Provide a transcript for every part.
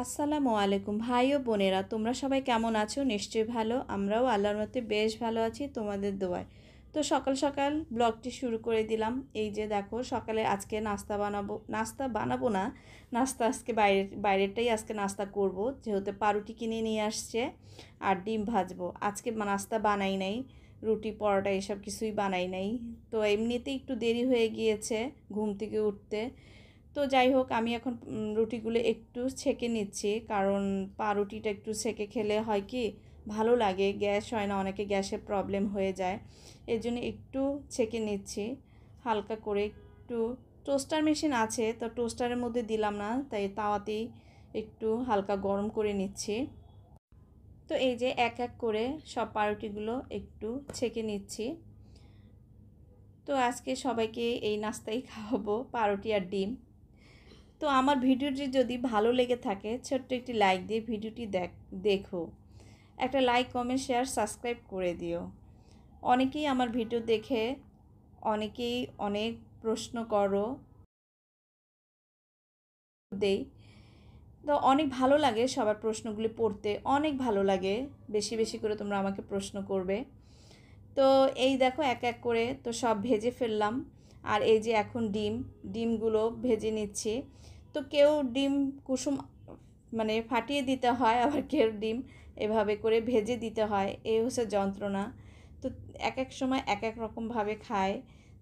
আসসালামু আলাইকুম ভাই ও বোনেরা তোমরা সবাই কেমন আছো নিশ্চয়ই ভালো আমরাও আল্লাহর মতে বেশ ভালো আছি তোমাদের দোয়ায় তো সকাল সকাল ব্লগটি শুরু করে দিলাম এই যে দেখো সকালে আজকে নাস্তা বানাবো নাস্তা বানাবো না নাস্তা আজকে বাইরে বাইরেটাই আজকে নাস্তা করব যেহেতু পাউরুটি কিনে নিয়ে আসছে আর ডিম ভাজবো আজকে নাস্তা বানাই নাই রুটি পরোটা এসব কিছুই বানাই নাই তো এমনিতে একটু দেরি হয়ে গিয়েছে ঘুম থেকে উঠতে তো যাই হোক আমি এখন রুটিগুলো একটু ছেঁকে নিচ্ছি কারণ পা রুটিটা একটু ছেঁকে খেলে হয় কি ভালো লাগে গ্যাস হয় না অনেকে গ্যাসের প্রবলেম হয়ে যায় এর জন্য একটু ছেঁকে নিচ্ছি হালকা করে একটু টোস্টার মেশিন আছে তো টোস্টারের মধ্যে দিলাম না তাই তাওয়াতেই একটু হালকা গরম করে নিচ্ছি তো এই যে এক এক করে সব পাউরুটিগুলো একটু ছেঁকে নিচ্ছি তো আজকে সবাইকে এই নাস্তাই খাওয়াবো পাউরুটি আর ডিম তো আমার ভিডিওটি যদি ভালো লেগে থাকে ছোট্ট একটি লাইক দিয়ে ভিডিওটি দেখ দেখো একটা লাইক কমেন্ট শেয়ার সাবস্ক্রাইব করে দিও অনেকেই আমার ভিডিও দেখে অনেকেই অনেক প্রশ্ন করো দেই তো অনেক ভালো লাগে সবার প্রশ্নগুলি পড়তে অনেক ভালো লাগে বেশি বেশি করে তোমরা আমাকে প্রশ্ন করবে তো এই দেখো এক এক করে তো সব ভেজে ফেললাম আর এই যে এখন ডিম ডিমগুলো ভেজে নিচ্ছি তো কেউ ডিম কুসুম মানে ফাটিয়ে দিতে হয় আবার কেউ ডিম এভাবে করে ভেজে দিতে হয় এই হচ্ছে যন্ত্রণা তো এক এক সময় এক এক রকমভাবে খায়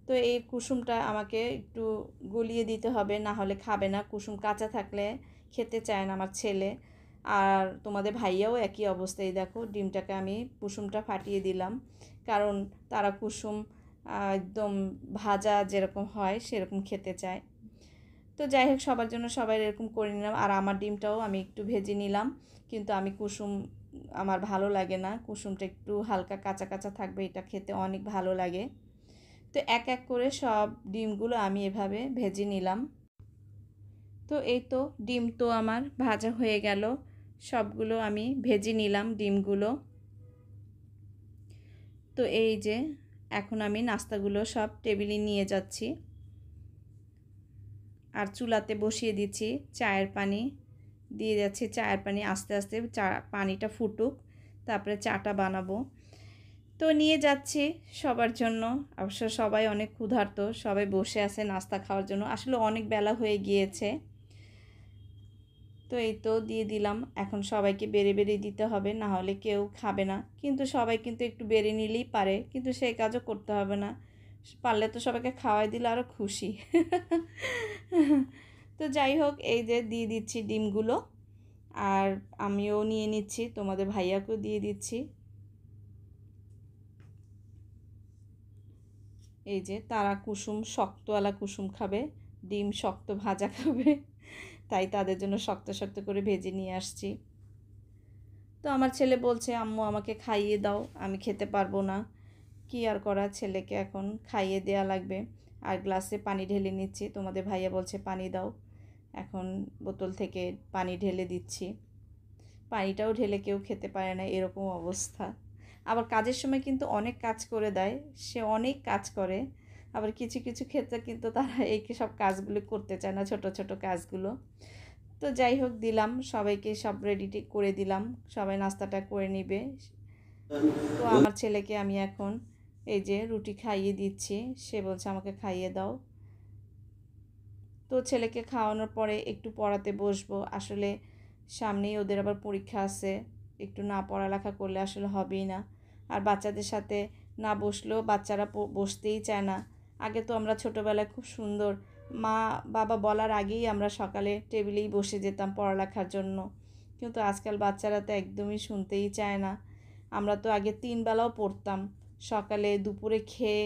তো এই কুসুমটা আমাকে একটু গলিয়ে দিতে হবে না হলে খাবে না কুসুম কাঁচা থাকলে খেতে চায় না আমার ছেলে আর তোমাদের ভাইয়াও একই অবস্থায় দেখো ডিমটাকে আমি কুসুমটা ফাটিয়ে দিলাম কারণ তারা কুসুম একদম ভাজা যেরকম হয় সেরকম খেতে চায় তো যাই হোক সবার জন্য সবাই এরকম করে নিলাম আর আমার ডিমটাও আমি একটু ভেজে নিলাম কিন্তু আমি কুসুম আমার ভালো লাগে না কুসুমটা একটু হালকা কাঁচা কাঁচা থাকবে এটা খেতে অনেক ভালো লাগে তো এক এক করে সব ডিমগুলো আমি এভাবে ভেজে নিলাম তো এই তো ডিম তো আমার ভাজা হয়ে গেল সবগুলো আমি ভেজে নিলাম ডিমগুলো তো এই যে এখন আমি নাস্তাগুলো সব টেবিলে নিয়ে যাচ্ছি আর চুলাতে বসিয়ে দিচ্ছি চায়ের পানি দিয়ে যাচ্ছি চায়ের পানি আস্তে আস্তে চা পানিটা ফুটুক তারপরে চাটা বানাবো তো নিয়ে যাচ্ছি সবার জন্য অবশ্য সবাই অনেক ক্ষুধার্ত সবাই বসে আছে নাস্তা খাওয়ার জন্য আসলে অনেক বেলা হয়ে গিয়েছে তো এই তো দিয়ে দিলাম এখন সবাইকে বেড়ে বেড়ে দিতে হবে না হলে কেউ খাবে না কিন্তু সবাই কিন্তু একটু বেড়ে নিলেই পারে কিন্তু সেই কাজও করতে হবে না পারলে তো সবাইকে খাওয়াই দিলে আরও খুশি তো যাই হোক এই যে দিয়ে দিচ্ছি ডিমগুলো আর আমিও নিয়ে নিচ্ছি তোমাদের ভাইয়াকেও দিয়ে দিচ্ছি এই যে তারা কুসুম শক্তওয়ালা কুসুম খাবে ডিম শক্ত ভাজা খাবে তাই তাদের জন্য শক্ত শক্ত করে ভেজে নিয়ে আসছি তো আমার ছেলে বলছে আম্মু আমাকে খাইয়ে দাও আমি খেতে পারবো না কি আর করা ছেলেকে এখন খাইয়ে দেয়া লাগবে আর গ্লাসে পানি ঢেলে নিচ্ছি তোমাদের ভাইয়া বলছে পানি দাও এখন বোতল থেকে পানি ঢেলে দিচ্ছি পানিটাও ঢেলে কেউ খেতে পারে না এরকম অবস্থা আবার কাজের সময় কিন্তু অনেক কাজ করে দেয় সে অনেক কাজ করে আবার কিছু কিছু ক্ষেত্রে কিন্তু তারা এই সব কাজগুলো করতে চায় না ছোট ছোট কাজগুলো তো যাই হোক দিলাম সবাইকে সব রেডি করে দিলাম সবাই নাস্তাটা করে নিবে তো আমার ছেলেকে আমি এখন এই যে রুটি খাইয়ে দিচ্ছি সে বলছে আমাকে খাইয়ে দাও তো ছেলেকে খাওয়ানোর পরে একটু পড়াতে বসবো আসলে সামনেই ওদের আবার পরীক্ষা আছে একটু না পড়ালেখা করলে আসলে হবেই না আর বাচ্চাদের সাথে না বসলেও বাচ্চারা বসতেই চায় না আগে তো আমরা ছোটোবেলায় খুব সুন্দর মা বাবা বলার আগেই আমরা সকালে টেবিলেই বসে যেতাম পড়ালেখার জন্য কিন্তু আজকাল বাচ্চারা তো একদমই শুনতেই চায় না আমরা তো আগে তিন বেলাও পড়তাম সকালে দুপুরে খেয়ে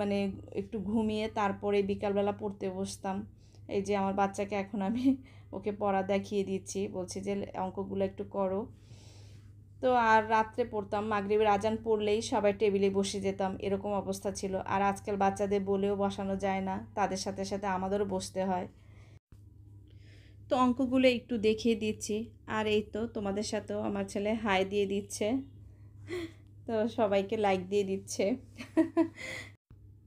মানে একটু ঘুমিয়ে তারপরে বিকালবেলা পড়তে বসতাম এই যে আমার বাচ্চাকে এখন আমি ওকে পড়া দেখিয়ে দিচ্ছি বলছি যে অঙ্কগুলো একটু করো তো আর রাত্রে পড়তাম মাগরীবের আজান পড়লেই সবাই টেবিলে বসে যেতাম এরকম অবস্থা ছিল আর আজকাল বাচ্চাদের বলেও বসানো যায় না তাদের সাথে সাথে আমাদেরও বসতে হয় তো অঙ্কগুলো একটু দেখিয়ে দিচ্ছি আর এই তো তোমাদের সাথেও আমার ছেলে হাই দিয়ে দিচ্ছে তো সবাইকে লাইক দিয়ে দিচ্ছে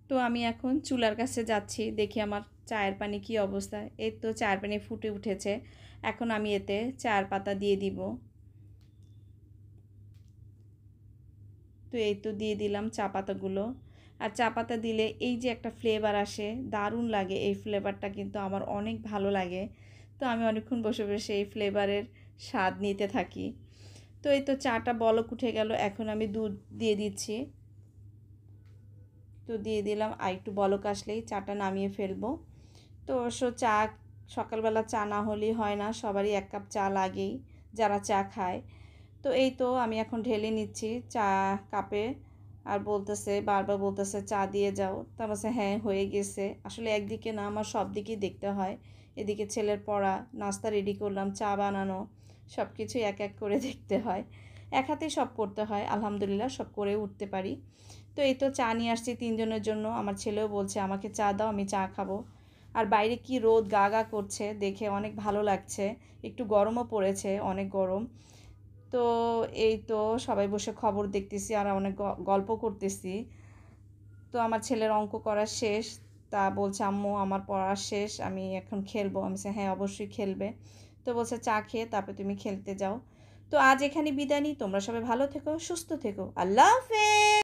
তো আমি এখন চুলার কাছে যাচ্ছি দেখি আমার চায়ের পানি কি অবস্থা এই তো চায়ের পানি ফুটে উঠেছে এখন আমি এতে চার পাতা দিয়ে দিব তো এই তো দিয়ে দিলাম চা পাতাগুলো আর চা পাতা দিলে এই যে একটা ফ্লেভার আসে দারুণ লাগে এই ফ্লেভারটা কিন্তু আমার অনেক ভালো লাগে তো আমি অনেকক্ষণ বসে বসে এই ফ্লেভারের স্বাদ নিতে থাকি তো এই তো চাটা বলক উঠে গেল এখন আমি দুধ দিয়ে দিচ্ছি তো দিয়ে দিলাম আর একটু বলক আসলেই চাটা নামিয়ে ফেলবো তো সো চা সকালবেলা চা না হলেই হয় না সবারই এক কাপ চা লাগেই যারা চা খায় তো এই তো আমি এখন ঢেলে নিচ্ছি চা কাপে আর বলতেছে বারবার বলতেছে চা দিয়ে যাও তার বলছে হ্যাঁ হয়ে গেছে আসলে একদিকে না আমার সব দিকেই দেখতে হয় এদিকে ছেলের পড়া নাস্তা রেডি করলাম চা বানানো সব কিছু এক এক করে দেখতে হয় এক হাতে সব করতে হয় আলহামদুলিল্লাহ সব করে উঠতে পারি তো এই তো চা নিয়ে আসছি তিনজনের জন্য আমার ছেলেও বলছে আমাকে চা দাও আমি চা খাবো আর বাইরে কি রোদ গা গা করছে দেখে অনেক ভালো লাগছে একটু গরমও পড়েছে অনেক গরম তো এই তো সবাই বসে খবর দেখতেছি আর অনেক গল্প করতেছি তো আমার ছেলের অঙ্ক করা শেষ তা বলছে আম্মু আমার পড়া শেষ আমি এখন খেলবো আমি হ্যাঁ অবশ্যই খেলবে তো বলছে চা খেয়ে তারপরে তুমি খেলতে যাও তো আজ এখানে বিদায় নিই তোমরা সবাই ভালো থেকো সুস্থ থেকো আল্লাহ হাফেজ